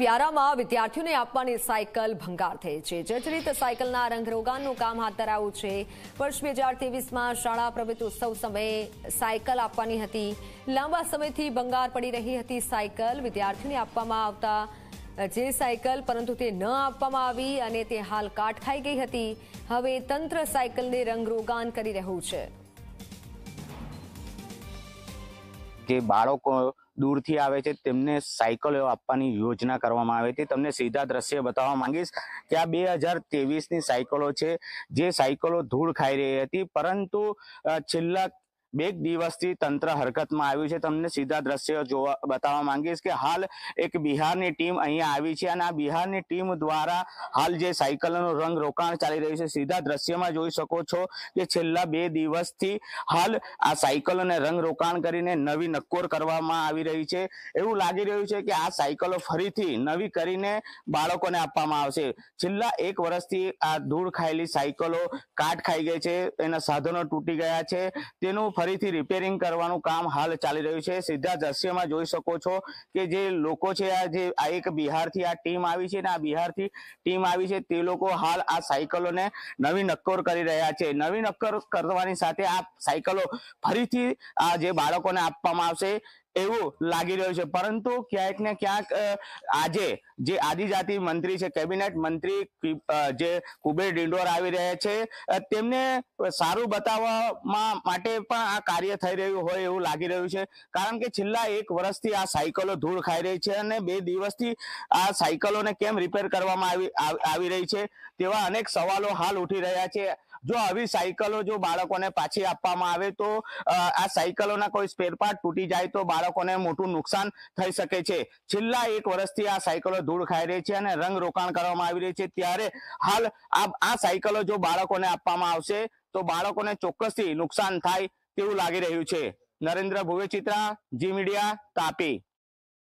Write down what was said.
વ્યારામાં વિદ્યાર્થીઓને આપવાની સાયકલ ભંગાર થઈ છે જર્જરિત સાયકલના રંગરોગાનનું કામ હાથ ધરાયું છે વર્ષ બે હજાર ત્રેવીસમાં શાળા પ્રવૃત્તિ ઉત્સવ સમયે સાયકલ આપવાની હતી લાંબા સમયથી ભંગાર પડી રહી હતી સાયકલ વિદ્યાર્થીઓને આપવામાં આવતા જે સાયકલ પરંતુ તે ન આપવામાં આવી અને તે હાલ કાટ ખાઈ ગઈ હતી હવે તંત્ર સાયકલને રંગરોગાન કરી રહ્યું છે કે બાળકો દૂરથી આવે છે તેમને સાયકલો આપવાની યોજના કરવામાં આવે હતી તમને સીધા દ્રશ્ય બતાવવા માંગીશ કે આ બે હજાર તેવીસની સાયકલો છે જે સાયકલો ધૂળ ખાઈ રહી હતી પરંતુ છેલ્લા બે દિવસથી તંત્ર હરકતમાં આવ્યું છે તમને સીધા દ્રશ્યો જોવા બતાવવા માંગીશ કે હાલ એક બિહારની ટીમ અહીંયા આવી છે અને આ બિહારની ટીમ દ્વારા હાલ જે સાયકલનો રંગ રોકાણ ચાલી રહ્યું છે સીધા દ્રશ્યમાં જોઈ શકો છો કે છેલ્લા બે દિવસથી હાલ આ સાયકલોને રંગ રોકાણ કરીને નવી નક્કોર કરવામાં આવી રહી છે એવું લાગી રહ્યું છે કે આ સાયકલો ફરીથી નવી કરીને બાળકોને આપવામાં આવશે છેલ્લા એક વર્ષથી આ ધૂળ ખાયેલી સાયકલો કાટ ખાઈ ગઈ છે એના સાધનો તૂટી ગયા છે તેનું ફરીથી રિપેરિંગ કરવાનું કામ હાલ ચાલી રહ્યું છે સીધા દ્રશ્યમાં જોઈ શકો છો કે જે લોકો છે આ જે આ એક બિહારથી આ ટીમ આવી છે ને આ બિહારથી ટીમ આવી છે તે લોકો હાલ આ સાયકલોને નવી નક્કોર કરી રહ્યા છે નવી નક્કર કરવાની સાથે આ સાયકલો ફરીથી આ જે બાળકોને આપવામાં આવશે એવું લાગી રહ્યું છે પરંતુ ક્યાંક ને ક્યાંક આજે જે આદિજાતિ મંત્રી છે કેબિનેટ મંત્રી જે કુબેર ડિંડોર આવી રહ્યા છે તેમને સારું બતાવવા માટે પણ આ કાર્ય થઈ રહ્યું હોય એવું લાગી રહ્યું છે કારણ કે છેલ્લા એક વર્ષથી આ સાયકલો ધૂળ ખાઈ રહી છે અને બે દિવસથી આ સાયકલોને કેમ રિપેર કરવામાં આવી આવી રહી છે તેવા અનેક સવાલો હાલ ઉઠી રહ્યા છે જો આવી સાયકલો જો બાળકોને પાછી આપવામાં આવે તો આ સાયકલોના કોઈ સ્પેરપાર્ટ તૂટી જાય તો બાળકોને મોટું નુકસાન થઈ શકે છે છેલ્લા એક વર્ષથી આ સાયકલો ધૂળ ખાઈ રહી છે અને રંગ રોકાણ કરવામાં આવી રહી છે ત્યારે હાલ આ સાયકલો જો બાળકોને આપવામાં આવશે તો બાળકોને ચોક્કસથી નુકસાન થાય તેવું લાગી રહ્યું છે નરેન્દ્ર ભુવે જી મીડિયા તાપી